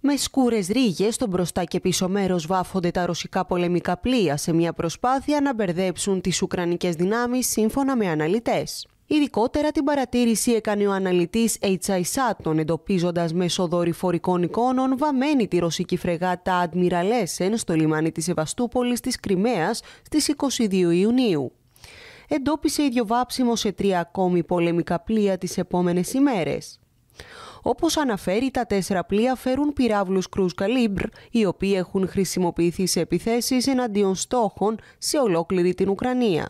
Με σκούρες ρίγες στο μπροστά και πίσω μέρος βάφονται τα ρωσικά πολεμικά πλοία σε μια προσπάθεια να μπερδέψουν τις Ουκρανικές δυνάμεις σύμφωνα με αναλυτές. Ειδικότερα την παρατήρηση έκανε ο αναλυτής H.I. Sutton, εντοπίζοντας μέσω δορυφορικών εικόνων βαμμένη τη ρωσική φρεγάτα Essen στο λιμάνι της Σεβαστούπολης της Κρυμαίας στις 22 Ιουνίου. Εντόπισε βάψιμο σε τρία ακόμη πολεμικά πλοία τις επόμενες ημέρες. Όπως αναφέρει, τα τέσσερα πλοία φέρουν πυράβλους κρούς καλύμπρ, οι οποίοι έχουν χρησιμοποιηθεί σε επιθέσεις εναντίον στόχων σε ολόκληρη την Ουκρανία.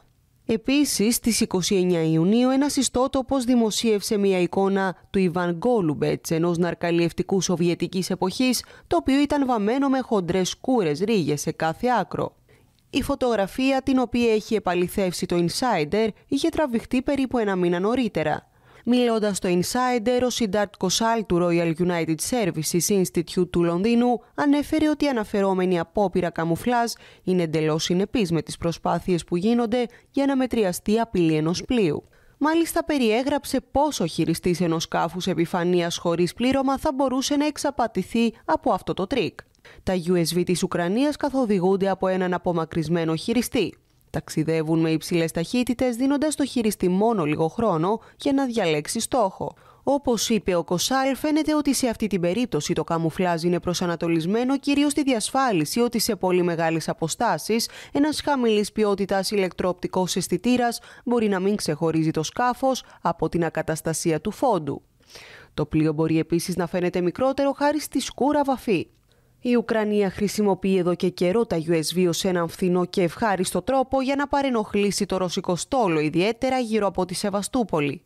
Επίσης, στις 29 Ιουνίου ένας ιστότοπος δημοσίευσε μια εικόνα του Ιβαν Γκόλουμπετς, ενός ναρκαλιευτικού σοβιετικής εποχής, το οποίο ήταν βαμμένο με χοντρές σκούρες ρίγες σε κάθε άκρο. Η φωτογραφία την οποία έχει επαληθεύσει το Insider είχε τραβηχτεί περίπου ένα μήνα νωρίτερα. Μιλώντας στο Insider, ο Σιντάρτ Κοσάλ του Royal United Services Institute του Λονδίνου ανέφερε ότι η αναφερόμενη απόπειρα καμουφλάζ είναι εντελώς συνεπής με τις προσπάθειες που γίνονται για να μετριαστεί απειλή ενός πλοίου. Μάλιστα περιέγραψε πόσο ο χειριστής ενός σκάφους επιφανείας χωρίς πλήρωμα θα μπορούσε να εξαπατηθεί από αυτό το τρίκ. Τα USV της Ουκρανίας καθοδηγούνται από έναν απομακρυσμένο χειριστή. Ταξιδεύουν με υψηλές ταχύτητες δίνοντας το χειριστή μόνο λίγο χρόνο για να διαλέξει στόχο. Όπως είπε ο Κοσάλ, φαίνεται ότι σε αυτή την περίπτωση το καμουφλάζ είναι προσανατολισμένο κυρίως στη διασφάλιση ότι σε πολύ μεγάλες αποστάσεις ένας χαμηλής ποιότητας ηλεκτροοπτικός αισθητήρας μπορεί να μην ξεχωρίζει το σκάφος από την ακαταστασία του φόντου. Το πλοίο μπορεί επίσης να φαίνεται μικρότερο χάρη στη σκούρα βαφή. Η Ουκρανία χρησιμοποιεί εδώ και καιρό τα USB ως έναν φθηνό και ευχάριστο τρόπο για να παρενοχλήσει το ρωσικό στόλο, ιδιαίτερα γύρω από τη Σεβαστούπολη.